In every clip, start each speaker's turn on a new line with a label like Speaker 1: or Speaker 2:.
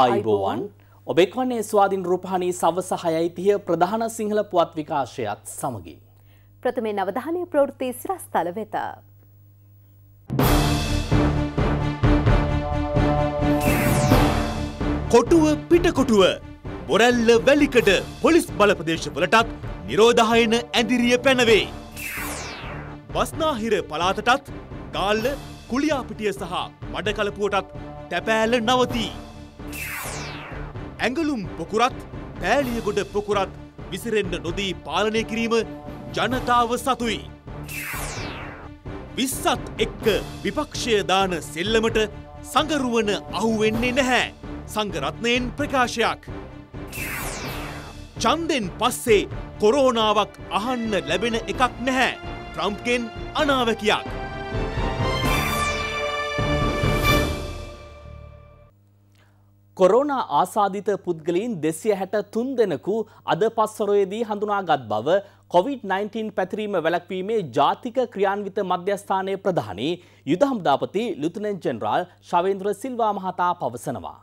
Speaker 1: ආයිබෝවන් ඔබෙක් වන්නේ ස්වාධීන් රූපහණී සවස හයයිතිය ප්‍රධාන සිංහල පුවත් විකාශයත් සමගින්.
Speaker 2: ප්‍රථමේ නවධානය ප්‍රවෘත්ති සිරස්ථල වෙත.
Speaker 3: කොටුව පිටකොටුව බොරැල්ල වැලිකට පොලිස් බලපදේශවලටත් නිරෝධහයන ඇදිරිය පැනවේ. බස්නාහිර පලාතටත් ගාල්ල කුලියාපිටිය සහ මඩකලපුුවටත් තැපෑල නවතිී. ඇඟලුම් පොකුරත් පෑලියගොඩ පොකුරත් විසිරෙන්න්න නොදී පාලනය කිරීම ජනතාව සතුයි. විස්සත් එක්ක විපක්ෂය දාන සෙල්ලමට සඟරුවන අහුවෙන්නේ නැහැ සංගරත්නයෙන් ප්‍රකාශයක්. චන්දෙන් පස්සේ කොරෝනාවක් අහන්න ලැබෙන එකක්
Speaker 1: නැහැ ට්‍රම්ප්ගෙන් අනාවකයක්. කොරෝනා ආසාධිත පුද්ගලයින් දෙසිය හැට තුන් දෙනකු අද පස්සරොයේදී හඳුනාගත් බව COොVID-19 පැතිරීම වැලක්වීමේ ජාතික ක්‍රියාන්විත මධ්‍යස්ථානය ප්‍රධානී යුදහම්දාපති ලුතුනෙන් ජෙනරාල් ශවේන්ද්‍ර සිල්වා මහතා පවසනවා.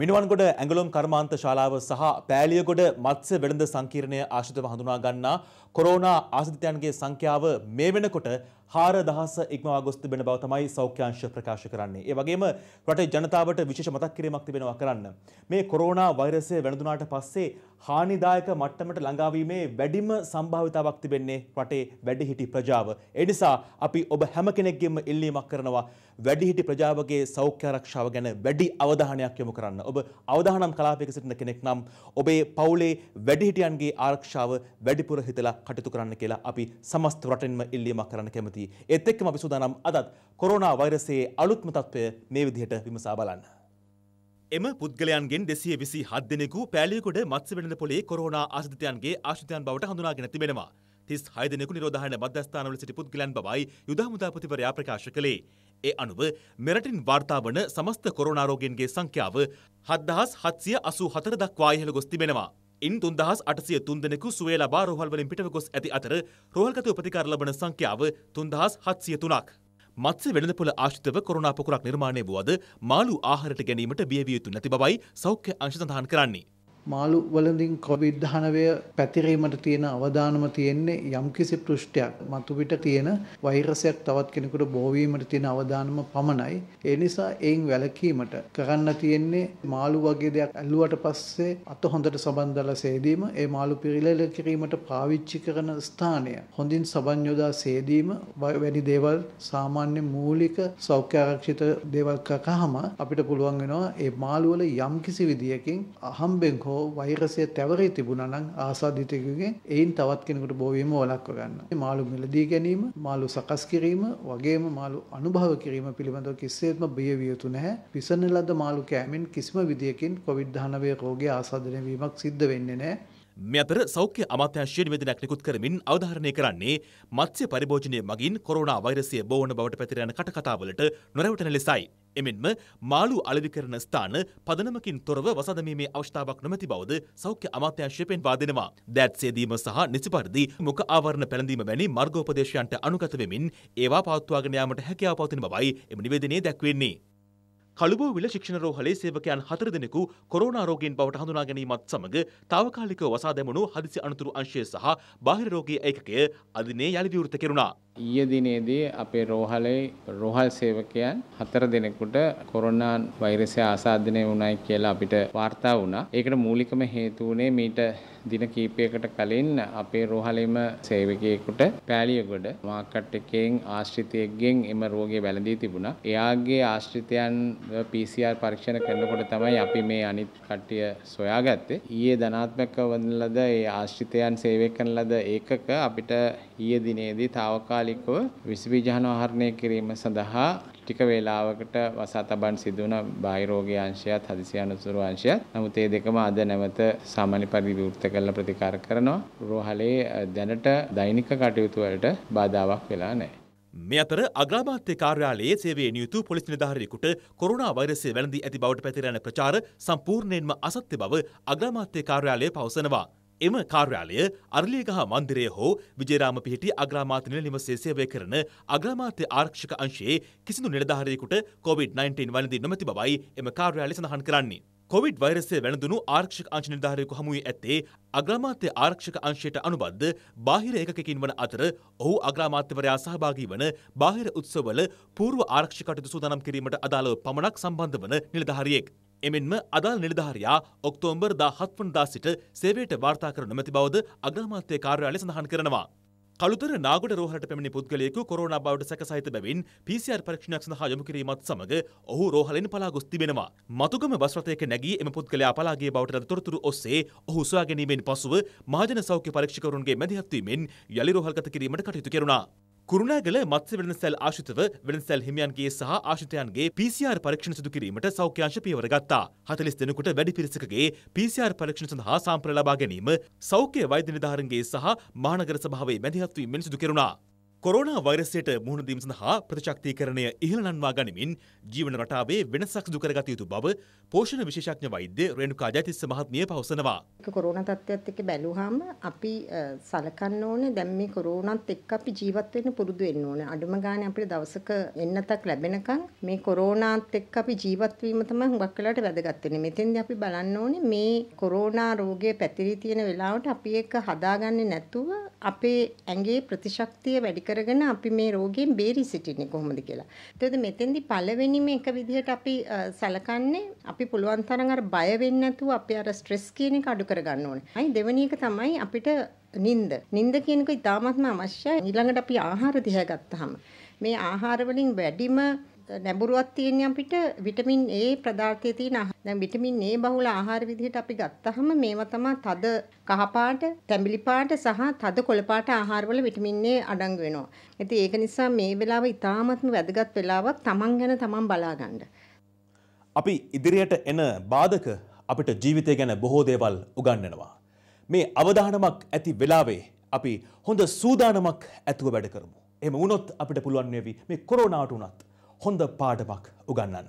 Speaker 3: මිනුවන්ගොඩ ඇඟලුම් කර්මාන්ත ශාලාව සහ පෑලියගොඩ මත්ස්‍ය වෙළඳ සංකීර්ණය ආශ්‍රිතව හඳුනා ගන්නා කොරෝනා ආශ්‍රිතයන්ගේ සංඛ්‍යාව මේ වෙනකොට හාරදහස ඉක්මවා ගොස් තිබෙන බව තමයි සෞඛ්‍යාංශ ප්‍රකාශ කරන්නේ. ඒ වගේම රටේ ජනතාවට විශේෂ මතක් කිරීමක් තිබෙනවා කරන්න. මේ කොරෝනා වෛරසය වැළඳුනාට පස්සේ හානිදායක මට්ටමට ළඟාවීමේ වැඩිම සම්භාවිතාවක් තිබෙන්නේ රටේ වැඩිහිටි ප්‍රජාව. ඒ නිසා අපි ඔබ හැම කෙනෙක්ගෙම ඉල්ලීමක් කරනවා වැඩිහිටි ප්‍රජාවගේ සෞඛ්‍ය ආරක්ෂාව ගැන වැඩි අවධානයක් යොමු කරන්න. ඔබ අවදානම් කලාපයක සිටින කෙනෙක් නම් ඔබේ පවුලේ වැඩිහිටියන්ගේ ආරක්ෂාව වැඩිපුර හිතලා කටයුතු කරන්න කියලා අපි සමස්ත රටින්ම ඉල්ලීමක් කරන්න කැමතියි. ස්තුති ඒත් එක්කම අපි සූදානම් අදත් කොරෝනා වෛරසයේ අලුත්ම තත්ත්වය මේ විදිහට විමසා බලන්න. එම පුද්ගලයන්ගෙන් දෙසිය විසි හත් දෙනෙකු පෑලියකොඩ මත්ස්‍ය වෙළඳ පොලේ කොරෝනා ආශ්‍රිතයන්ගේ ආශ්‍රිතයන් බවට හඳුනාගෙන තිබෙනවා. තිස් හය දෙනෙකු නිරෝධායන මධ්‍යස්ථානවල සිටි පුද්ගලයන් බවයි යුදා මුදාපතිවරයා ප්‍රකාශ කළේ. ඒ අනුව මෙරටින් වාර්තාාවන සමස්ත කොරෝනාරෝගෙන්ගේ සංඛ්‍යාව හත්දහස් හත්සිය අසු හතර දක්වා ඉහළ ගොස් තිබෙනවා. ඉන් තුන්දහස් අටසිය තුන්දෙනෙකු සුවේ ලබා රෝහල්වලින් පිටව ගොස් ඇති අතර රෝහල්ගත උපතිකාර ලබන සංඛ්‍යාව තුන්දහස් හත්සිය තුනක්. මත්ස්‍ය වෙළඳපොළ ආශ්‍රිතව කොරනා පොකුරක් නිර්මාණය වුවද මාළු ආහාරට ගැනීමට බිය විය යුතු නැති බවයි සෞඛ්‍ය අංශ සඳහන් කරන්නේ.
Speaker 4: මාළු වලඳින් කොවිද්ධානවය පැතිරීමට තියෙන අවධානම තියෙන්නේ යම්කිසි පෘෂ්ටයක් මතුපිට තියෙන වෛරසයක් තවත් කෙනෙකුට බෝවීමට තියෙන අවධානම පමණයි. ඒ නිසා එයින් වැළකීමට කරන්න තියෙන්නේ මාළු වගේ දෙයක් ඇල්ලුවට පස්සේ අත හොඳට සබන්දලා සේදීම ඒ මාළු පිරිලෙල කිරීමට පාවිච්චි කරන ස්ථානය හොඳින් සබන් යොදා සේදීම වැඩි දේවල් සාමාන්‍ය මූලික සෞඛ්‍යාරක්ෂිත දේවල් කකහම අපිට පුළුවන් වෙනවා ඒ මාළු වල යම්කිසි විදියකින් අහම්බෙන් හෝ හෝ වෛරසය තැවරී තිබුණා නම් ආසාදිතයෙකුගෙන් එයින් තවත් කෙනෙකුට බෝවීම වළක්ව ගන්නවා. මාළු මිලදී ගැනීම, මාළු සකස් කිරීම වගේම මාළු අනුභව කිරීම පිළිබඳව කිසිසේත්ම බිය විය යුතු නැහැ. පිසන ලද මාළු කෑමෙන් කිසිම විදියකින් COVID-19 රෝගය ආසාදනය වීමක් සිද්ධ වෙන්නේ නැහැ.
Speaker 3: මේ අතර සෞඛ්‍ය අමාත්‍යංශය නිවේදනයක් නිකුත් කරමින් අවධාරණය කරන්නේ මත්ස්‍ය පරිභෝජනය මගින් කොරෝනා වෛරසය බෝවන බවට පැතිර යන කටකතාවලට නොරැවටෙන ලෙසයි. එමෙන්ම මාළු අලෙවි කරන ස්ථාන පදනමකින් තොරව වසඳමීමේ අවස්ථාවක් නොමැති බවද සෞඛ්‍ය අමාත්‍යාංශය පෙන්වා දෙනවා. දැත් සේදීම සහ නිසි පරිදි මුඛ ආවරණ පැළඳීම වැනි මාර්ගෝපදේශයන්ට අනුගත වෙමින් ඒවා පවත්වාගෙන යාමට හැකියාව පවතින බවයි එම නිවේදනයේ දැක්වෙන්නේ. කළුබෝ විල ශික්ෂණ රෝහලේ සේවකයන් හතර දෙනෙකු කොරෝනා රෝගීන් බවට හඳුනා ගැනීමත් සමග తాවකාලිකව වසා දැමුණු හදිසි අනතුරු අංශය සහ බාහිර රෝගී ඒකකය අධිනේ යළි විවෘත කෙරුණා.
Speaker 4: ඊයේ දිනේදී අපේ රෝහලේ රෝහල් සේවකයන් හතර දෙනෙකුට කොරෝනා වෛරසය ආසාදනය වුණයි කියලා අපිට වාර්තා වුණා. ඒකට මූලිකම හේතු වුණේ මීට දින කිහිපයකට කලින් අපේ රෝහලේම සේවකයෙකුට පෑලියගොඩ මාකට් එකෙන් ආශ්‍රිතයෙක්ගෙන් එම රෝගය වැළඳී තිබුණා. එයාගේ ආශ්‍රිතයන් PCR පරීක්ෂණ කරනකොට තමයි අපි මේ අනිත් කට්ටිය සොයාගත්තේ. ඊයේ ධනාත්මකව වන ලද ඒ ආශ්‍රිතයන් සේවය කරන ලද ඒකක අපිට ඊයේ දිනේදී తాවකාලික తాවකාලිකව විසබීජාණුහරණය කිරීම සඳහා ටික වේලාවකට වසා තබන් සිදුවන බාහිරෝගී අංශයත් හදිසි අනුසුරු අංශයත් නමුත් ඒ දෙකම අද නැවත සාමාන්‍ය පරිදි විවෘත කරලා ප්‍රතිකාර කරනවා රෝහලේ දැනට දෛනික කටයුතු වලට බාධාවක් වෙලා නැහැ
Speaker 3: මේ අතර අග්‍රාමාත්‍ය කාර්යාලයේ සේවයේ නියුතු පොලිස් නිලධාරියෙකුට කොරෝනා වෛරසය වැළඳී ඇති බවට පැතිරෙන ප්‍රචාර සම්පූර්ණයෙන්ම අසත්‍ය බව අග්‍රාමාත්‍ය කාර්යාලය පවසනවා එම කාර්යාලය අරලියගහ මන්දිරය හෝ විජේරාම පිහිටි අග්‍රාමාත්‍ය නිලමසේ සේවය කරන අග්‍රාමාත්‍ය ආරක්ෂක අංශයේ කිසිදු නිලධාරියෙකුට COVID-19 වළඳී නොමැති බවයි එම කාර්යාලය සඳහන් කරන්නේ. කොවිඩ් වෛරසය වැළඳුණු ආරක්ෂක අංශ නිලධාරියෙකු හමුවේ ඇත්තේ අග්‍රාමාත්‍ය ආරක්ෂක අංශයට අනුබද්ධ බාහිර ඒකකකින් වන අතර ඔහු අග්‍රාමාත්‍යවරයා සහභාගී වන බාහිර උත්සවවල පූර්ව ආරක්ෂක කටයුතු සූදානම් කිරීමට අදාළව පමණක් සම්බන්ධ වන නිලධාරියෙක්. එමෙන්ම අදාළ නිලධාරියා ඔක්තෝම්බර් 17 වනදා සිට සේවයට වාර්තා කර නොමැති බවද අග්‍රාමාත්‍ය කාර්යාලය සඳහන් කරනවා. කළුතර නාගොඩ රෝහලට පැමිණි පුද්ගලයෙකු කොරෝනා බවට සැකසහිත බැවින් PCR පරීක්ෂණයක් සඳහා යොමු කිරීමත් සමග ඔහු රෝහලෙන් පලා ගොස් තිබෙනවා. මතුගම බස් රථයක නැගී එම පුද්ගලයා පලා ගිය බවට ලද තොරතුරු ඔස්සේ ඔහු සොයා ගැනීමෙන් පසුව මහජන සෞඛ්‍ය පරීක්ෂකවරුන්ගේ මැදිහත් වීමෙන් යලි රෝහල්ගත කිරීමට කටයුතු කෙරුණා. කුරුණෑගල මත්ස්‍ය වෙළඳසැල් ආශ්‍රිතව වෙළඳසැල් හිමියන්ගේ සහ ආශ්‍රිතයන්ගේ PCR පරීක්ෂණ සිදු කිරීමට සෞඛ්‍යාංශ පියවර ගත්තා. 40 දෙනෙකුට වැඩි පිරිසකගේ PCR පරීක්ෂණ සඳහා සාම්ප්‍රල ලබා ගැනීම සෞඛ්‍ය වෛද්‍ය නිලධාරීන්ගේ සහ මහනගර සභාවේ මැදිහත් වීමෙන් සිදු කෙරුණා. කොරෝනා වෛරසයට මුහුණදීම සඳහා ප්‍රතිශක්තිකරණය ඉහළ නන්වා ගනිමින් ජීවන රටාවේ වෙනසක් දුකර ගත යුතු බව පෝෂණ විශේෂඥ වෛද්‍ය රේණුකා ජයතිස්ස මහත්මිය පවසනවා.
Speaker 5: කොරෝනා තත්ත්වයත් එක්ක බැලුවාම අපි සලකන්න ඕනේ දැන් මේ කොරෝනාත් එක්ක අපි ජීවත් වෙන්න පුරුදු වෙන්න ඕනේ. අඩුම ගානේ අපිට දවසක එන්නතක් ලැබෙනකන් මේ කොරෝනාත් එක්ක අපි ජීවත් වීම තමයි හුඟක් වෙලාවට වැදගත් වෙන්නේ. මෙතෙන්දී අපි බලන්න ඕනේ මේ කොරෝනා රෝගය පැතිරී තියෙන වෙලාවට අපි ඒක හදාගන්නේ නැතුව අපේ ඇඟේ ප්‍රතිශක්තිය වැඩි කරගෙන අපි මේ රෝගයෙන් බේරි සිටින්නේ කොහොමද කියලා. එතකොට මෙතෙන්දි පළවෙනිම එක විදිහට අපි සලකන්නේ අපි පුළුවන් තරම් අර බය වෙන්නේ නැතුව අපි අර ස්ට්‍රෙස් කියන එක අඩු කරගන්න ඕනේ. අයි දෙවෙනි එක තමයි අපිට නිින්ද. නිින්ද කියනක ඉතාමත්ම අවශ්‍යයි. ඊළඟට අපි ආහාර දිහා ගත්තාම මේ ආහාර වලින් වැඩිම නැඹුරුවක් තියෙන අපිට විටමින් A පදාර්ථයේ තියෙන දැන් විටමින් A බහුල ආහාර විදිහට අපි ගත්තහම මේවා තමයි තද කහ පාට, තැඹිලි පාට සහ තද කොළ පාට ආහාරවල විටමින් A අඩංගු වෙනවා. ඉතින් ඒක නිසා මේ වෙලාව ඉතාමත්ම වැදගත් වෙලාවක් තමන් ගැන තමන් බලා ගන්න.
Speaker 3: අපි ඉදිරියට එන බාධක අපිට ජීවිතය ගැන බොහෝ දේවල් උගන්වනවා. මේ අවධානමක් ඇති වෙලාවේ අපි හොඳ සූදානමක් ඇතුව වැඩ කරමු. එහෙම වුණොත් අපිට පුළුවන් වේවි මේ කොරෝනාවට උනත් හොඳ පාඩමක් උගන්නන්න.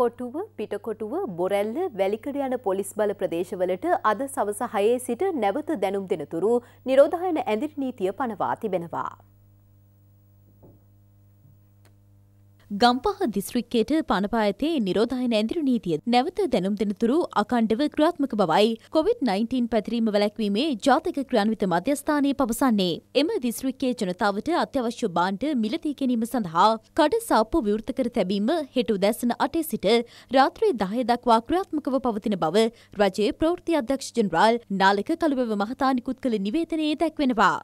Speaker 2: කොටුව පිටකොටුව බොරැල්ල වැලිකඩ යන පොලිස් බල ප්‍රදේශවලට අද සවස හයේ සිට නැවත දැනුම් දෙනතුරු නිරෝධායන ඇඳිරි නීතිය පනවා තිබෙනවා.
Speaker 6: ගම්පහ දිස්ත්‍රික්කයට පනපා ඇතේ නිරෝධායන ඇඳිරු නීතිය නැවත දැනුම් දෙනතුරු අකණ්ඩව ක්‍රියාත්මක බවයි කොවිD-19 පැතිරීම වැළැක්වීමේ ජාතික ක්‍රියාන්විත මධ්‍යස්ථානය පවසන්නේ. එම දිස්ත්‍රික්කයේ ජනතාවට අත්‍යවශ්‍ය බාණ්ඩ මිලදී ගැනීම සඳහා කඩ සාප්පු විවෘත කර තැබීම හෙට උදැසන අටේ සිට රාත්‍රී දහය දක්වා ක්‍රියාත්මකව පවතින බව රජයේ ප්‍රවෘත්ති අධ්‍යක්ෂ ජනරාල් නාලක කළුවැව මහතා නිකුත් කළ නිවේදනයේ දැක්වෙනවා.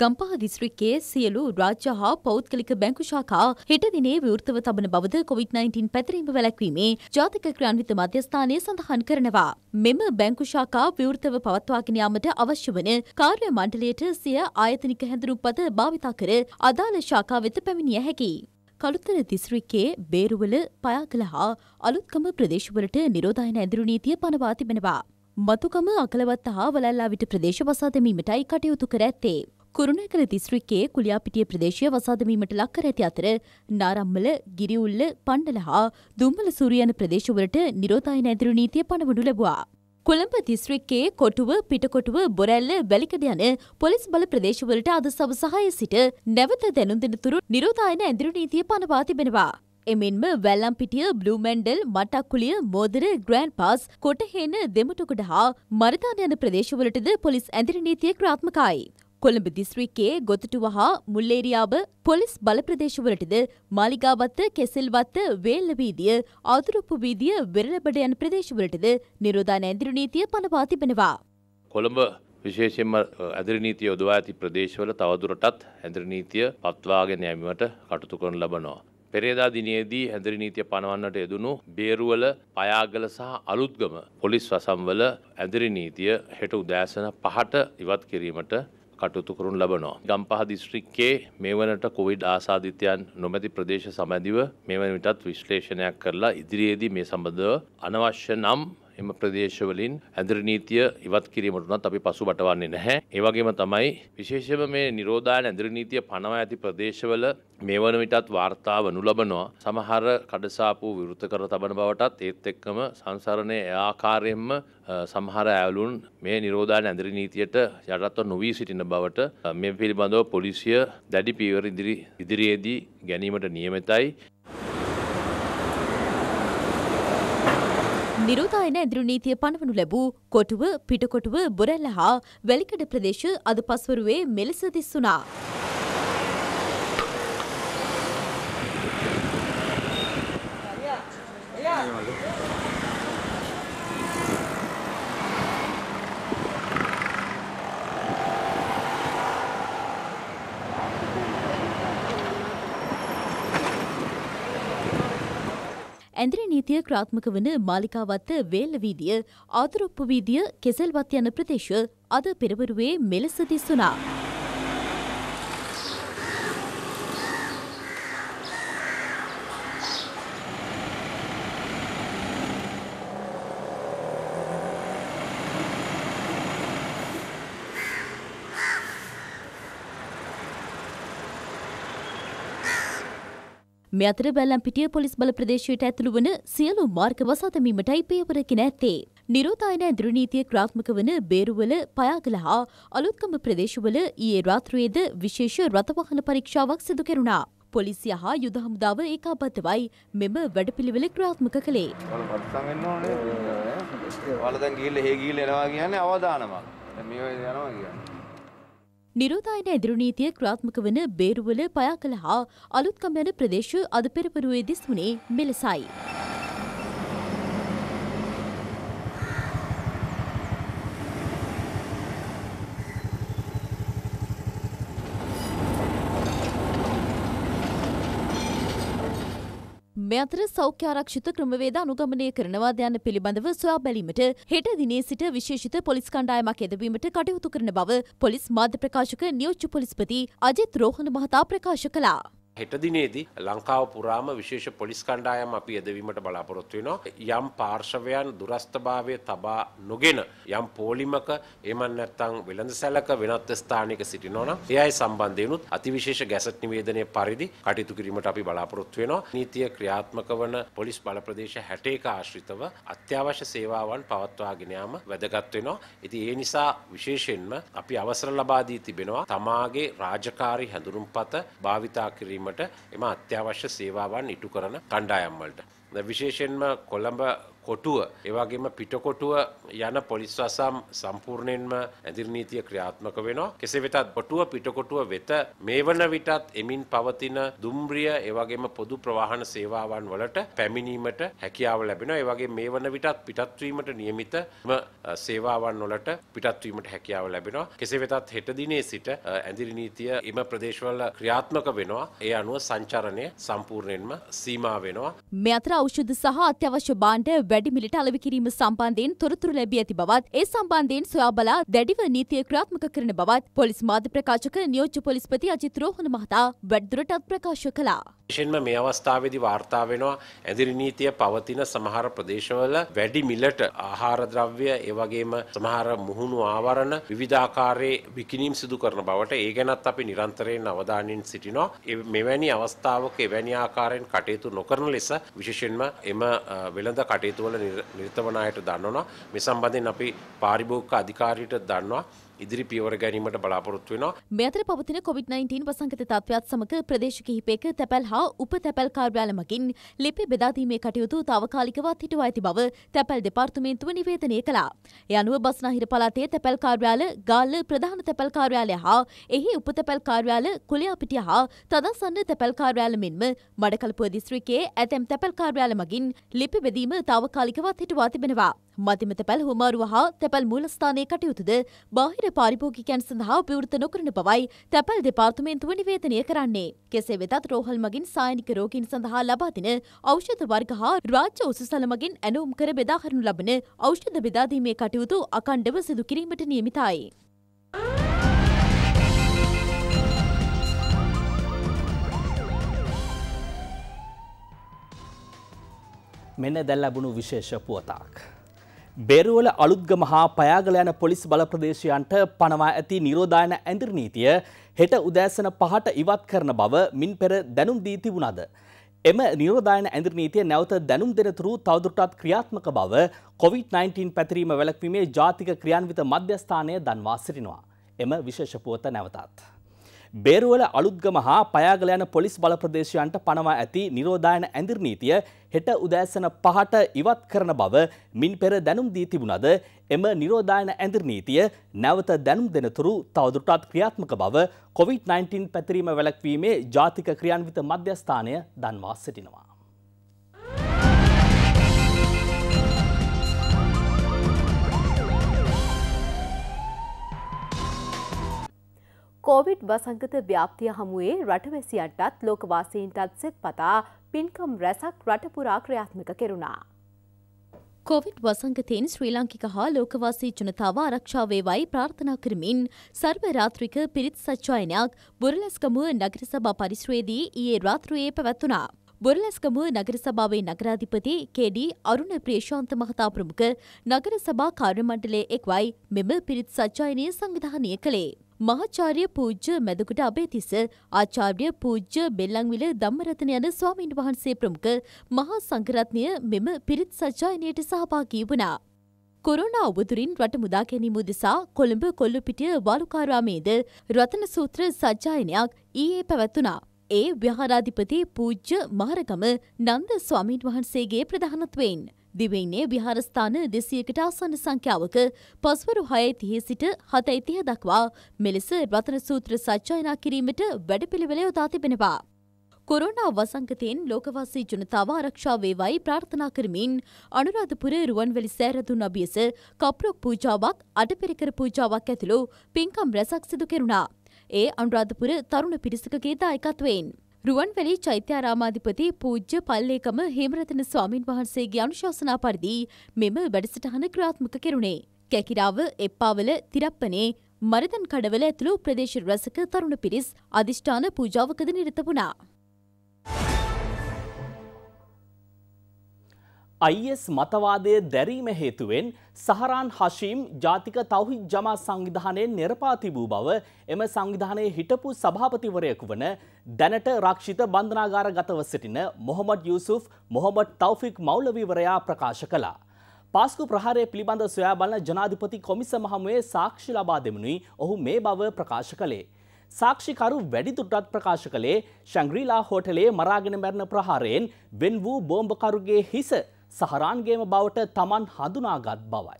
Speaker 6: ගම්පහ දිස්ත්‍රික්කයේ සියලු රාජ්‍ය හා පෞද්ගලික බැංකු ශාකා හෙට දිනේ විවෘතව තබන බවද කොවිD-19 පැතිරීම වැළැක්වීමේ ජාතික ක්‍රියාන්විත මධ්‍යස්ථානය සඳහන් කරනවා. මෙම බැංකු ශාකා විවෘතව පවත්වාගෙන යාමට අවශ්‍ය වන කාර්ය මණ්ඩලයට සිය ආයතනික හැඳුනුම්පත භාවිතා කර අදාළ ශාකා වෙත පැමිණිය හැකියි. කළුතර දිස්ත්‍රික්කයේ බේරුවල පයාගල හා අලුත්කම ප්‍රදේශවලට නිරෝධායන ඇඳුරු නීතිය පනවා තිබෙනවා. මතුකම අකලවත්ත හා වලල්ලා විට ප්‍රදේශ වසා දැමීමටයි කටයුතු කර ඇත්තේ. කුරුණෑගල දිස්ත්‍රික්කයේ කුලියාපිටිය ප්‍රදේශය වසාදමීමට ලක් කර ඇති අතර නාරම්මල, ගිරිඋල්ල, පණ්ඩල හා දුම්බල සූරියන ප්‍රදේශවලට නිරෝධායන ඇදිරු නීතිය පනවනු ලැබුවා. කොළඹ දිස්ත්‍රික්කයේ කොටුව පිටකොටුව බොරැල්ල වැලිකඩ යන පොලිස් බල ප්‍රදේශවලට අද සවසහය සිට නැවත දැනුම් දෙන තුරු නිරෝධායන ඇඳුරු නීතිය පනවා තිබෙනවා. එමෙන්ම වැල්ලම්පිටිය බ්ලූමැන්ඩල් මටක්කුලිය මෝදර ග්‍රෑන්් පාස් කොටහේන දෙමුටුකුඩ හා මරතාන යන ප්‍රදේශවලටද පොලිස් ඇඳිරි නීතිය ක්‍රාත්මකයි. කොළඹ දිස්ත්‍රික්කයේ ගොතටුව හා මුල්ලේරියාව පොලිස් බලප්‍රදේශවලටද මාලිගාවත්ත කෙසෙල්වත්ත වේල්ල වීදිය ආතුරුප්පු වීදිය වෙරළබඩ යන ප්‍රදේශවලටද නිරෝධායන ඇඳිරු නීතිය පනවා තිබෙනවා.
Speaker 7: කොළඹ විශේෂයෙන්ම ඇදිරි නීතිය යොදවා ඇති ප්‍රදේශවල තවදුරටත් ඇදිරි නීතිය පත්වාගෙන යෑමට කටයුතු කරන ලබනවා. පෙරේදා දිනයේදී හැදිරි නීතිය පනවන්නට යෙදුණු බේරුවල පයාගල සහ අලුත්ගම පොලිස් වසම්වල ඇදිරි නීතිය හෙට උදෑසන පහට ඉවත් කිරීමට කටයුතු කරනු ලබනවා. ගම්පහ දිස්ත්‍රික්කේ මේ වනට කොවිඩ් ආසාධිතයන් නොමැති ප්‍රදේශ සමැදිව මෙවන විටත් විශ්ලේෂණයක් කරලා ඉදිරියේදී මේ සම්බඳව අනවශ්‍ය නම් එම ප්‍රදේශවලින් ඇදිරි නීතිය ඉවත් කිරීමටනත් අපි පසු බටවන්නේ නැහැ. ඒවගේම තමයි විශේෂම මේ නිරෝධායන ඇදිරි නීතිය පනවා ඇති ප්‍රදේශවල මේ වන විටත් වාර්තාව නුලබනවා සමහර කඩසාපු විරුත කර තබන බවටත් ඒත් එක්කම සංසරණය ආකාරයෙන්ම සමහර ඇවලුන් මේ නිරෝධාන ඇදිරි නීතියට යටත්ව නොවී සිටින බවට මේ පිළිබඳව පොලිසිය දැඩි පීවර ඉදිරි ඉදිරියේදී ගැනීමට නියමතයි
Speaker 6: නිරෝධායන ඇදුරු නීතිය පනවනු ලැබූ කොටුව පිටකොටුව බොරැල්ල හා වැලිකඩ ප්‍රදේශ අද පස්වරුවේ මෙලෙස දිස්සුනා.
Speaker 4: Yeah.
Speaker 6: ඇඳිරි නීතිය ක්‍රාත්මක වන මාලිකාවත්ත වේල්ල වීදිය ආතුරුප්පු වීදිය කෙසල්වත් යන ප්‍රදේශ අද පෙරවරුවේ මෙලෙස දිස්වුණා. මේ අතර බැලම්පිටිය පොලිස් බල ප්‍රදේශයට ඇතුළු වන සියලු මාර්ග වසාතමීමටයි පියවරගෙන ඇත්තේ. නිරෝධායන ඇඳුරු නීතිය ක්‍රාත්මක වන බේරුවල පයාගල හා අලුත්කම ප්‍රදේශවල ඊයේ රාත්‍රියේද විශේෂ රථවාහන පරීක්ෂාවක් සිදු කෙරුණා. පොලිසිය හා යුද හමුදාව ඒකාබද්ධවයි මෙම වැඩපිළිවෙල ක්‍රාත්මක කළේ.
Speaker 3: ඔයාලා දැන් ගිහිල්ලා හේ ගිහිල්ලා එනවා කියන්නේ
Speaker 7: අවදානමක්. දැන් මේ යනවා කියන්නේ.
Speaker 6: නිරෝධායන ඇදිරු නීතිය ක්‍රාත්මක වන බේරුවල පයා කළ හා අලුත්කම් යන ප්‍රදේශ අද පෙරවරුවේ දිස් වුණේ මෙලෙසයි. මේ අතර සෞඛ්‍යාරක්ෂිත ක්‍රමවේද අනුගමනය කරනවාද යන පිළිබඳව සොයා බැලීමට හෙට දිනේ සිට විශේෂිත පොලිස් කණ්ඩායමක් එදවීමට කටයුතු කරන බව පොලිස් මාධ්‍ය ප්‍රකාශක නියෝජ්‍ය පොලිස්පති අජිත් රෝහණ මහතා ප්‍රකාශ කළා.
Speaker 4: හෙට දිනේදී ලංකාව පුරාම විශේෂ පොලිස් කණ්ඩායම් අපි යදවීමට බලාපොරොත්තු වෙනවා. යම් පාර්ශවයන් දුරස්ථභාවය තබා නොගෙන යම් පෝලිමක එහෙම නැත්නම් වෙළඳ සැලක වෙනත් ස්ථානයක සිටිනවනම් ඒ අය සම්බන්ධයෙන්ුත් අතිවිශේෂ ගැසට් නිවේදනයේ පරිදි කටයුතු කිරීමට අපි බලාපොරොත්තු වෙනවා. නීතිය ක්‍රියාත්මක වන පොලිස් බල ප්‍රදේශ 61ක ආශ්‍රිතව අත්‍යවශ්‍ය සේවාවන් පවත්වාගෙන යාම වැදගත් වෙනවා. ඉතින් ඒ නිසා විශේෂයෙන්ම අපි අවසර ලබා දී තිබෙනවා. තමාගේ රාජකාරී හැඳුනුම්පත භාවිතා කිරීම කිරීමට එම අත්‍යවශ්‍ය සේවාවන් ඉටු කරන කණ්ඩායම්වලට. විශේෂයෙන්ම කොළඹ කොටුව ඒවගේම පිටකොටුව යන පොලිස් වසම් සම්පූර්ණයෙන්ම ඇදිරනීතිය ක්‍රියාත්මක වෙනවා කෙසේ වෙතත් බොටුව පිටකොටුව වෙත මේ වන විටත් එමින් පවතින දුම්රිය ඒවගේම පොදු ප්‍රවාහන සේවාවන් වලට පැමිණීමට හැකියාව ලැබෙන ඒවගේ මේ වන විටත් පිටත්වීමට නියමිත සේවාවන් වලට පිටත්වීමට හැකියාව ලැබෙනවා කෙසේ වෙතත් හෙටදිනේ සිට ඇදිරිනීතිය එම ප්‍රදේශවල ක්‍රියාත්මක වෙනවා ඒ අනුව සංචරණය සම්පූර්ණයෙන්ම සීමා වෙනවා
Speaker 6: මේ අතර ඖෂධ සහ අත්‍යවශ්‍ය බාණ්ඩ වැඩිමිලට අලෙවි කිරීම සම්බන්ධයෙන් තොරතුරු ලැබී ඇති බවත් ඒ සම්බන්ධයෙන් සොයා බලා දැඩිව නීතිය ක්‍රියාත්මක කරන බවත් පොලිස් මාධ්‍ය ප්‍රකාශක නියෝජ්‍ය පොලිස්පති අජිත් රෝහණ මහතා වැඩිදුරටත් ප්‍රකාශ කළා.
Speaker 4: විශෙන්ම මේ අවස්ථාවේදී වාර්තා වෙනවා ඇඳිරි නීතිය පවතින සමහර ප්‍රදේශවල වැඩි මිලට ආහාර ද්‍රව්‍ය ඒ වගේම සමහර මුහුණු ආවරණ විවිධාකාරයේ විකිණීම් සිදු කරන බවට ඒ ගැනත් අපි නිරන්තරයෙන් අවධානයෙන් සිටිනවා මෙවැනි අවස්ථාවක එවැනි ආකාරයෙන් කටයුතු නොකරන ලෙස විශේෂයෙන්ම එම වෙළඳ කටයුතු කටයුතුවල නිර්තවනායට දන්නවනවා මේ සම්බන්ධයෙන් අපි පාරිභෝගික අධිකාරියට දන්නවා ඉදිරි පියවර ගැනීමට බලාපොරොත්තු වෙනවා.
Speaker 6: මේ අතර පවතින COVID-19 වසංගත තත්ත්වයක් සමග ප්‍රදේශ කිහිපයක තැපැල් හා උප තැපැල් කාර්යාල මගින් ලිපි බෙදා දීමේ කටයුතු తాවකාලිකව අත්හිටුවා ඇති බව තැපැල් දෙපාර්තමේන්තුව නිවේදනය කළා. ඒ අනුව බස්නාහිර පළාතේ තැපැල් කාර්යාල, ගාල්ල ප්‍රධාන තැපැල් කාර්යාලය හා එහි උප තැපැල් කාර්යාල කුලියාපිටිය හා තදසන්න තැපැල් කාර්යාල මෙන්ම මඩකලපුව දිස්ත්‍රික්කයේ ඇතැම් තැපැල් කාර්යාල මගින් ලිපි බෙදීම తాවකාලිකව අත්හිටුවා තිබෙනවා. මධ්‍යම තැපැල් හුමාරුව හා තැපැල් මූලස්ථානයේ කටයුතුද බාහිර අන්‍ය පාරිභෝගිකයන් සඳහා උපයෘත නොකරන බවයි තැපැල් දෙපාර්තමේන්තුව නිවේදනය කරන්නේ. කෙසේ වෙතත් රෝහල් මගින් සායනික රෝගීන් සඳහා ලබා දෙන ඖෂධ වර්ග හා රාජ්‍ය උසසල මගින් ඇනවුම් කර බෙදාහරනු ලබන ඖෂධ බෙදාදීමේ කටයුතු අකණ්ඩව සිදු කිරීමට නියමිතයි.
Speaker 1: මෙන්න දැල් ලැබුණු විශේෂ පුවතක්. බෙරුවල අලුත්ගම හා පයාගල යන පොලිස් බල ප්‍රදේශයන්ට පනවා ඇති නිරෝධායන ඇඳිර් නීතිය හෙට උදෑසන පහට ඉවත් කරන බව මින් පෙර දැනුම් දී තිබුණද. එම නිරෝධායන ඇඳිර් නීතිය නැවත දැනුම් දෙනතුරු තවදුරටත් ක්‍රියාත්මක බව කොවිD-19 පැතිරීම වැළක්වීමේ ජාතික ක්‍රියාන්විත මධ්‍යස්ථානය දන්වා සිටිනවා. එම විශේෂ පුවත නැවතත්. බේරුවල අලුත්ගම හා පයාගල යන පොලිස් බල ප්‍රදේශයන්ට පනවා ඇති නිරෝධායන ඇඳිර් නීතිය හෙට උදෑසන පහට ඉවත් කරන බව මින් පෙර දැනුම් දී තිබුණද එම නිරෝධායන ඇඳිර් නීතිය නැවත දැනුම් දෙනතුරු තවදුරටත් ක්‍රියාත්මක බව කොවිD-19 පැතිරීම වැළැක්වීමේ ජාතික ක්‍රියාන්විත මධ්‍යස්ථානය දන්වා සිටිනවා.
Speaker 2: කෝවිඩ් වසංගත ව්‍යාප්තිය හමුවේ රටවැසියන්ටත් ලෝකවාසීන්ටත් සෙත් පතා පින්කම් රැසක් රටපුරා ක්‍රියාත්මක
Speaker 6: කෙරුණා. කොවිඩ් වසංගතයෙන් ශ්‍රී ලංකික හා ලෝකවාසී ජනතාව ආරක්ෂාවේවයි ප්‍රාර්ථනා කරමින් සර්වරාත්‍රික පිරිත් සච්චායනයක් බුරලස්ගමුව නගර සභා පරිශ්‍රයේදී ඊයේ රාත්‍රියේ පැවැත්වුණා. බොරලැස්ගමුව නගර සභාවේ නගරාධිපති කෙඩී අරුණ ප්‍රේශාන්ත මහතා ප්‍රමුඛ නගර සභා කාර්යමණ්ඩලය එක්වයි මෙම පිරිත් සජ්ජායනය සංවිධානය කළේ. මහාචාර්ය පූජ්‍ය මැදකුට අබේතිස ආචාර්ය පූජ්‍ය බෙල්ලංවිල ධම්මරතන යන ස්වාමීන් වහන්සේ ප්‍රමුඛ මහා සංඝරත්නය මෙම පිරිත් සජ්ජායනයට සහභාගී වුණා. කොරුණා අවදුරින් රට මුදා ගැනීම උදෙසා කොළඹ කොල්ලුපිටිය වාලුකාරාමේද රතන සූත්‍ර සජ්ජායනයක් ඊයේ පැවැත්වුණා. ඒ විහාරාධිපති පූජ්‍ය මාරගම නන්ද ස්වාමීන් වහන්සේගේ ප්‍රධානත්වයෙන් දිවයිනේ විහාරස්ථාන දෙසියකට ආසන්න සංඛ්‍යාවක පස්වරු හයයි තිහේ සිට හතයි තිහ දක්වා මෙලෙස රතන සූත්‍ර සච්චායනා කිරීමට වැඩපිළිවෙල යොදා තිබෙනවා. කොරෝනා වසංගතයෙන් ලෝකවාසී ජනතාව ආරක්ෂා වේවායි ප්‍රාර්ථනා කරමින් අනුරාධපුර රුවන්වැලි සෑරදුන් අභියස කප්රොක් පූජාවක් අටපෙරකර පූජාවක් ඇතුළු පින්කම් රැසක් සිදු කෙරුණා. ඒ අනුරාධපුර තරුණ පිරිසකගේ දායකත්වයෙන්. රුවන්වැලි චෛත්‍යාරාමාධිපති පූජ්‍ය පල්ලේකම හේමරතන ස්වාමින් වහන්සේගේ අනුශාසනා පරිදි මෙම වැඩසටහන ක්‍රාත්මක කෙරුණේ. කැකිරාව එප්පාවල තිරප්පනේ මරදන් කඩවල ඇතුළු ප්‍රදේශ රසක තරුණ පිරිස් අධිෂ්ඨාන පූජාවකද නිරත වුණා.
Speaker 1: අයිස් මතවාදය දැරීම හේතුවෙන් සහරාන් හශීම් ජාතික තවහි ජමා සංවිධානයෙන් නිරපා තිබූ බව එම සංවිධානයේ හිටපු සභාපතිවරයෙකු වන දැනට රක්ෂිත බන්ධනාගාර ගතව සිටින මොහොමඩ් යුසුෆ් මොහොමඩ් තවෆික් මෞලවීවරයා ප්‍රකාශ කළා. පාස්කු ප්‍රහාරය පිළිබඳ සොයා බලන ජනාධිපති කොමිස මහමුවේ සාක්ෂි ලබා දෙමනුයි ඔහු මේ බව ප්‍රකාශ කළේ. සාක්ෂිකරු වැඩිදුටත් ප්‍රකාශ කළේ ශංග්‍රීලා හෝටලේ මරාගෙන මැරණ ප්‍රහාරයෙන් වෙන් වූ බෝම්භකරුගේ හිස සහරාන්ගේම බවට තමන් හඳුනාගත් බවයි.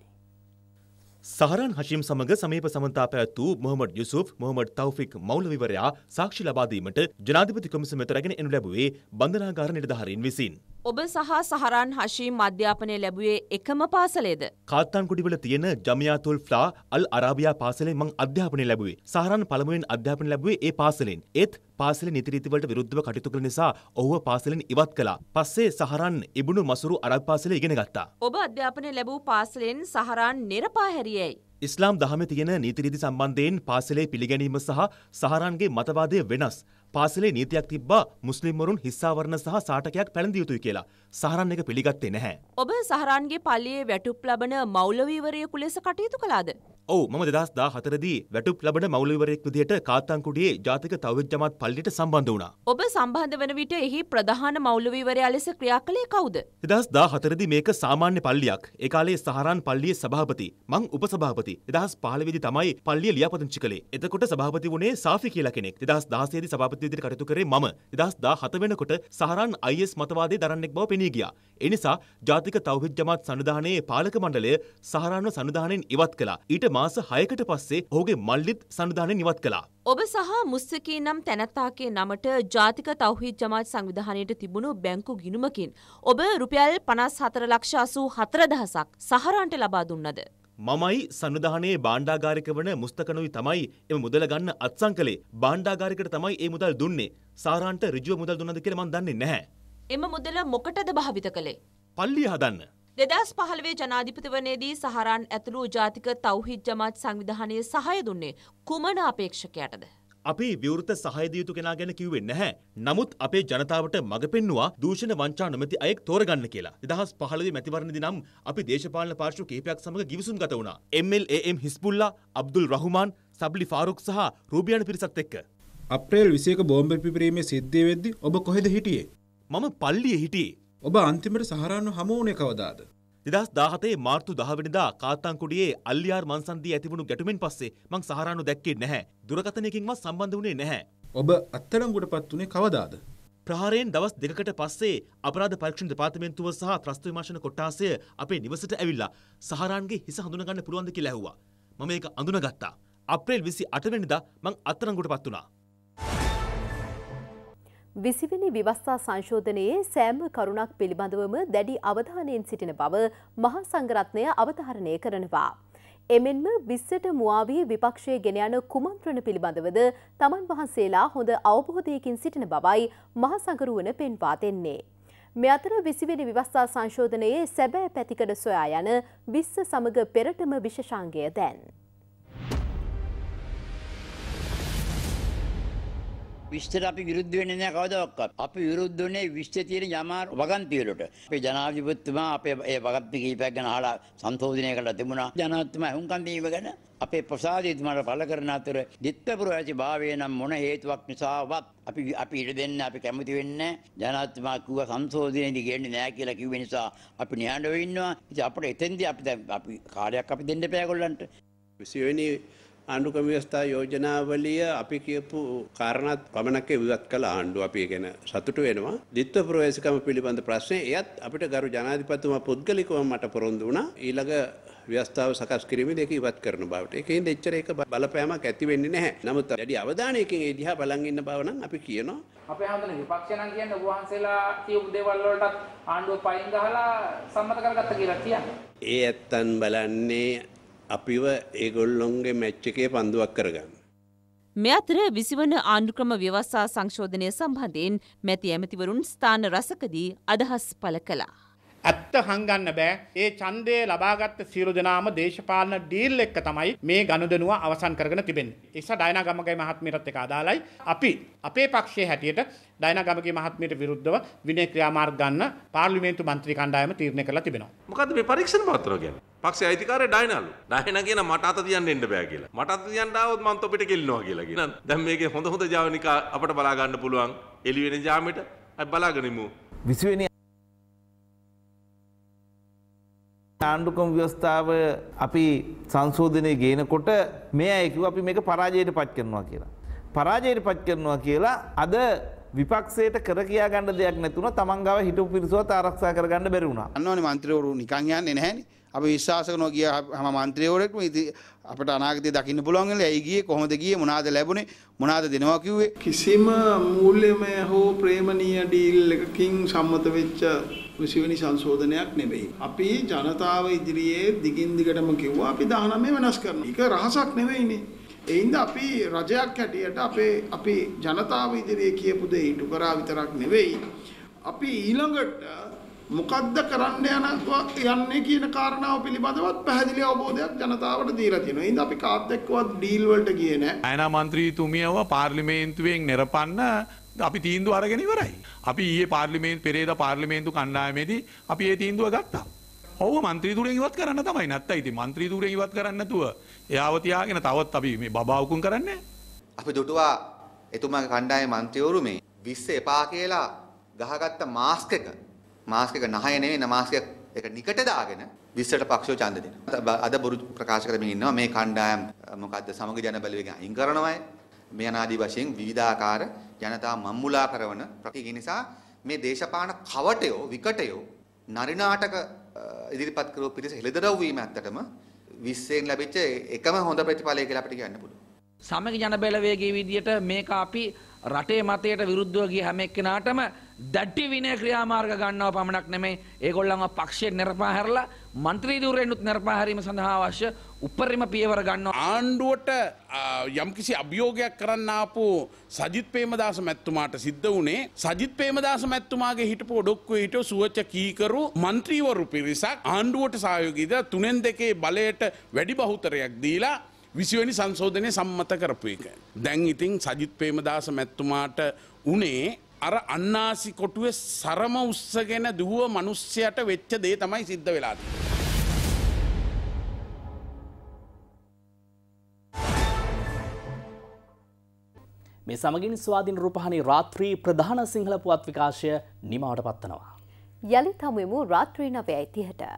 Speaker 3: සහරන් හශිම් සමඟ සමීප සමතා පැවැත්වූ මොහමඩ් යුසුප් මොහමඩ් තවෆික් මෞලවිවරයා සාක්ෂි ලබාදීමට ජනාධිපති කොමිසමට රැගෙන එනු ලැබුවේ බන්ධනාගාර නිලධාරීන් විසින්.
Speaker 8: ඔබ සහ සහරන් හශී මධ්‍යාපනය ලැබුවේ එකම පාසලේද.
Speaker 3: කාත්තාන්කුඩිවල තියෙන ජමයාතුල් ෆ්ලා අල් අරාබයා පාසලෙන් මං අධ්‍යාපනය ලැබුවේ සහරන් පළමුුවෙන් අධ්‍යාපන ලැබුවේ ඒ පාසලෙන් ඒත් පාසල නිතිරීතිවලට විරුද්ධව කටයුතු කළ නිසා ඔහුව පාසලෙන් ඉවත් කලා පස්සේ සහරන් ඉබුණු මසුරු අරක් පාසල ඉගෙන ගත්තා.
Speaker 8: ඔබ අධ්‍යාපනය ලැබූ පාසලෙන් සහරන් නිරපාහැරියයි.
Speaker 3: ඉස්ලාම් දහම තියෙන නීතිරීති සම්බන්ධයෙන් පාසලේ පිළිගැනීම සහ සහරන්ගේ මතවාදය වෙනස්. පාසලේ නීතියක් තිබ්බා මුස්ලිම්වරුන් හිස්සාවරණ සහ සාටකයක් පැළඳිය යුතුයි කියලා. සහරන් එක පිළිගත්තේ නැහැ.
Speaker 8: ඔබ සහරන්ගේ පල්ලියේ වැටුප් ලබන මෞලවීවරයෙකු ලෙස කටයුතු කළාද?
Speaker 3: ඔව් මම 2014 දී වැටුප් ලබන මෞලවීවරයෙක් විදිහට කාත්තන්කුඩියේ ජාතික තවුජ් ජමාත් පල්ලියට සම්බන්ධ වුණා.
Speaker 8: ඔබ සම්බන්ධ වෙන විට එහි ප්‍රධාන මෞලවීවරයා ලෙස ක්‍රියා කළේ කවුද?
Speaker 3: 2014 දී මේක සාමාන්‍ය පල්ලියක්. ඒ කාලේ සහරන් පල්ලියේ සභාපති මං උපසභාපති 2015 දී තමයි පල්ලිය ලියාපදිංචි කළේ. එතකොට සභාපති වුණේ සාෆි කියලා කෙනෙක්. 2016 දී සභාපති මතවාදයක් විදිහට කටයුතු කරේ මම. 2017 වෙනකොට සහරන් IS මතවාදයේ දරන්නෙක් බව පෙනී ගියා. ඒ නිසා ජාතික තව්හිද් ජමාත් සංවිධානයේ පාලක මණ්ඩලය සහරන්ව සංවිධානයෙන් ඉවත් කළා. ඊට මාස 6කට පස්සේ ඔහුගේ මල්ලිත් සංවිධානයෙන් ඉවත් කළා.
Speaker 8: ඔබ සහ මුස්සකී නම් තැනැත්තාගේ නමට ජාතික තවහිත් ජමාත් සංවිධානයට තිබුණු බැංකු ගිනුමකින්. ඔබ රුපියල් පනස් හතර ලක්ෂ අසූ හතරදහසක් සහරන්ට ලබා දුන්නද.
Speaker 3: මමයි සනුධානයේ බාණ්ඩාගාරික වන මුස්තකනුයි තමයි එම මුදල ගන්න අත්සන් කළේ. බාණ්ඩාගාරිකට තමයි ඒ මුදල් දුන්නේ. සාරාන්ට ඍජුව මුදල් දුන්නද කියලා මන් දන්නේ නැහැ.
Speaker 8: එම මුදල මොකටද භාවිත කළේ? පල්ලිය හදන්න. දෙදස් පහළවේ ජනාධිපතිවරණයේදී සහරන් ඇතුළු ජාතික තවුහිද් ජමාත් සංවිධානයේ සහාය දුන්නේ කුමන අපේක්ෂකයටද?
Speaker 3: අපි විවෘත සහයද යුතු කෙනා ගැන කිව්වෙ නැහැ. නමුත් අපේ ජනතාවට මඟ පෙන්නවා දූෂණ වංචා නොමැති අයෙක් තෝරගන්න කියලා. 2015 මැතිවරණදී නම් අපි දේශපාලන පාර්ශ්ව කිහිපයක් සමග ගිවිසුම් ගත වුණා. MLAM හිස්බුල්ලා, අබ්දුල් රහ්මාන්, සබ්ලි ෆාරුක් සහ රූබියන් පිරිසත් එක්ක. අප්‍රේල් 21 බෝම්බ පිපිරීමේ සිද්ධිය වෙද්දී ඔබ කොහෙද හිටියේ? මම පල්ලියේ හිටියේ. ඔබ අන්තිමට සහරාන්ව හමු වුණේ කවදාද? දෙදස් දාහතේ මාර්තු දහවනිදා කාත්තංකුඩියේ අල්ලියාර් මන්සන්දී ඇතිවුණු ගැටුමෙන් පස්සේ මං සහරානු දැක්කේ නැහැ. දුරකථනයකින්වත් සම්බන්ධ වුණේ නැහැ. ඔබ අත්තරංගුට පත් වුණේ කවදාද? ප්‍රහාරයෙන් දවස් දෙකකට පස්සේ අපරාධ පරීක්ෂණ දෙපාර්තමේන්තුව සහ ත්‍රස්ත විමර්ශන කොට්ටාසය අපේ නිවසට ඇවිල්ලා සහරාන්ගේ හිස හඳුනගන්න පුළුවන්ද කියලා ඇහුවා. මම ඒක අඳුනගත්තා. අප්‍රේල් 28 වෙනිදා මං අත්තරංගුට පත් වුණා.
Speaker 2: විසිවෙනි විවස්ථා සංශෝධනයේ සෑම කරුණක් පිළිබඳවම දැඩි අවධානයෙන් සිටින බව මහා සංගරත්නය අවධාරණය කරනවා. එමෙන්ම විස්සට මුවාවී විපක්ෂය ගෙන යන කුමන්ත්‍රණ පිළිබඳවද තමන් වහන්සේලා හොඳ අවබෝධයකින් සිටින බවයි මහසඟරුවන පෙන්වා දෙන්නේ. මෙ අතර විසිවෙනි විවස්ථා සංශෝධනයේ සැබෑ පැතිකඩ සොයා යන විස්ස සමග පෙරටම විශෂංගය දැන්. විශ්තට අපි විරුද්ධ වෙන්නේ නැහැ කවදාවත්. අපි විරුද්ධ වෙන්නේ විශ්තේ තියෙන යමා වගන්තිවලට. අපේ ජනාධිපතිතුමා අපේ ඒ වගන්ති කීපයක් ගැන අහලා සන්තෝෂණය කළා තිබුණා. ජනාධිපතිතුමා හුඟකන් දීව ගැන අපේ ප්‍රසාදීතුමාට පළ කරන අතර දිත්තපුර ඇති භාවය නම් මොන හේතුවක් නිසාවත් අපි අපි ඉඩ දෙන්න අපි කැමති වෙන්නේ ජනාධිපතිතුමා කිව්වා සන්තෝෂණයේදී ගෙන්නේ නැහැ කියලා කිව්ව නිසා
Speaker 4: අපි න්‍යාඬව ඉන්නවා. ඉතින් අපිට එතෙන්දී අපි අපි කාර්යයක් අපි දෙන්න බෑ ඒගොල්ලන්ට. 20 වෙනි ආණ්ඩුක්‍රම ව්‍යවස්ථා යෝජනාවලිය අපි කියපු කාරණාත් පමණක් විවත් කළ ආණ්ඩුව අපි ගැන සතුටු වෙනවා. ditthwa ප්‍රවේශකම පිළිබඳ ප්‍රශ්නේ එයත් අපිට ගරු ජනාධිපතිතුමා පුද්ගලිකව මට පොරොන්දු වුණා. ඊළඟ ව්‍යවස්ථාව සකස් කිරීමේදී ඒක ඉවත් කරන බවට. ඒකෙන් දෙච්චර ඒක බලපෑමක් ඇති වෙන්නේ නැහැ. නමුත් වැඩි අවධානයකින් ඒ දිහා බලන් ඉන්න බව නම් අපි කියනවා. අපේ හැමදෙන විපක්ෂය නම් කියන්නේ ඔබ වහන්සේලා කියපු දේවල් වලටත් ආණ්ඩුව පයින් ගහලා සම්මත කරගත්ත කියලා කියන්නේ. ඒ ඇත්තන් බලන්නේ අපිව ඒගොල්ලොන්ගේ මැච්ච එකේ පන්දුවක් කරගන්න.
Speaker 8: මෙ අතර විසිවන ආණ්ඩුක්‍රම ව්‍යවස්සා සංශෝධනය සම්බන්ධයෙන් මැති ඇමතිවරුන් ස්ථාන රසකදී අදහස් පළ කලා.
Speaker 4: ඇත්ත හංගන්න බෑ ඒ ඡන්දය ලබාගත් සියලු දෙනාම දේශපාලන ඩීල් එක තමයි මේ ගනුදෙනුව අවසන් කරගෙන තිබෙන්නේ. ඒස ඩයනා ගමගේ මහත්මියටත් එක අදාළයි. අපි අපේ පක්ෂයේ හැටියට ඩයනා ගමගේ මහත්මියට විරුද්ධව විනය ක්‍රියාමාර්ග ගන්න පාර්ලිමේන්තු මන්ත්‍රී කණ්ඩායම තීරණය කරලා තිබෙනවා. මොකද්ද
Speaker 3: මේ පරීක්ෂණ පත්‍රය කියන්නේ? පක්ෂේ අයිතිකාරය ඩයනාලු. ඩයනා කියන මට අත තියන්න එන්න බෑ කියලා. මට අත තියන්න ආවොත් මං තොපිට කෙල්ලනවා කියලා කියනවා. දැන් මේකේ හොඳ හොඳ ජාවනිකා අපට බලා ගන්න පුළුවන් එළිවෙන ජාමෙට අපි බලාගනිමු. 20 වෙනි ආණ්ඩුකම් ව්‍යවස්ථාව අපි සංශෝධනය ගේනකොට මේ අයකිව අපි මේක පරාජයට පත් කරනවා කියලා. පරාජයට පත් කරනවා කියලා අද විපක්ෂයට කර කියා ගන්න දෙයක් නැතුන තමන්ගව හිටපු පිරිසුවත් ආරක්ෂා කරගන්න බැරි වුණා.
Speaker 4: අන්නෝනේ මන්ත්‍රීවරු නිකන් යන්නේ නැහැනේ. අපි විශ්වාස කරනවා ගිය හැම මන්ත්‍රීවරයෙක්ම ඉතින් අපිට අනාගතේ දකින්න පුළුවන් වෙලා ඇයි ගියේ කොහොමද ගියේ මොනවාද ලැබුණේ මොනවාද දෙනවා කිව්වේ කිසිම මූල්‍යමය හෝ ප්‍රේමණීය ඩීල් එකකින් සම්මත වෙච්ච කුසිවනි සංශෝධනයක් නෙවෙයි. අපි ජනතාව ඉදිරියේ දිගින් දිගටම කිව්වා අපි 19 වෙනස් කරනවා. ඒක රහසක් නෙවෙයිනේ. ඒින්ද අපි රජයක් හැටියට අපේ අපි ජනතාව ඉදිරියේ
Speaker 3: කියපු දේ ඉටු කරා විතරක් නෙවෙයි. අපි ඊළඟට මොකද්ද කරන්න
Speaker 4: යනවා යන්නේ කියන කාරණාව පිළිබඳවත් පැහැදිලි අවබෝධයක් ජනතාවට දීලා තියෙනවා. ඉතින් අපි කාත් එක්කවත් ඩීල් වලට ගියේ නැහැ. ආයනා මන්ත්‍රීතුමියව පාර්ලිමේන්තුවෙන් නිරපන්න
Speaker 3: අපි තීන්දුව අරගෙන ඉවරයි. අපි ඊයේ පාර්ලිමේන්තු පෙරේද පාර්ලිමේන්තු කණ්ඩායමේදී අපි ඒ තීන්දුව ගත්තා. ඔව් මන්ත්‍රී ධූරයෙන් ඉවත් කරන්න තමයි නැත්තම් ඉතින් මන්ත්‍රී ධූරයෙන් ඉවත් කරන්න නැතුව එයාව තියාගෙන තවත් අපි මේ බබාවකුන් කරන්නේ අපි දුටුවා එතුමාගේ කණ්ඩායම මන්ත්‍රීවරු මේ 20 එපා කියලා ගහගත්ත මාස්ක් එක මාස්ක් එක නහය නෙවෙයි මාස්ක් එක නිකට දාගෙන 20ට පක්ෂෝ ඡන්ද දෙනවා. අද බොරු ප්‍රකාශ කරමින් ඉන්නවා මේ කණ්ඩායම් මොකද්ද සමග ජනබලවේගය අයින් කරනවායි මේ අනාදී වශයෙන් විවිධාකාර ජනතා මම්මුලා කරන ප්‍රතිගි නිසා මේ දේශපාලන කවටයෝ විකටයෝ නරිනාටක ඉදිරිපත් කරපු පිරිස හෙළිදරව් වීම ඇත්තටම 20න් ලැබිච්ච එකම හොඳ ප්‍රතිඵලය කියලා අපිට කියන්න පුළුවන්.
Speaker 8: සමග ජනබලවේගයේ විදියට මේක අපි රටේ මතයට විරුද්ධව ගිය හැම එක්කෙනාටම දැටි විනය ක්‍රියාමාර්ග ගන්නව පමණක් නෙමෙයි ඒගොල්ලන්ව
Speaker 4: පක්ෂයෙන් නිරපා හැරලා මන්ත්‍රීදුවරෙන්නුත් නැරපාහැරීම සඳහා අවශ්‍ය උපරිම පියවර ගන්න. ආණ්ඩුවට යම්කිසි අභියෝගයක් කරන්න ආපු සජිත් ප්‍රේමදාස මැතිතුමාට සිද්ධ වුණේ සජිත් ප්‍රේමදාස මැතිතුමාගේ හිටපු ඔඩොක්කුවේ හිටව සුවච කීකරු മന്ത്രിවරු පිරිසක් ආණ්ඩුවට සහයෝගීද තුනෙන් දෙකේ බලයට වැඩි බහුතරයක් දීලා විසිවැනි සංශෝධනය සම්මත කරපු එක. දැන් ඉතින් සජිත් ප්‍රේමදාස මැතිතුමාට උනේ අර අන්නාසි කොටුවේ සරම උස්සගෙන දුව මනුස්සයට වෙච්ච දේ තමයි සිද්ධ වෙලා.
Speaker 1: මේ සමගින් ස්වාධීන රූපහානි රාත්‍රී ප්‍රධාන සිංහල පුවත් විකාශය නිමාවට පත්වනවා.
Speaker 2: යළිත් හමුවෙමු රාත්‍රී 9:30ට.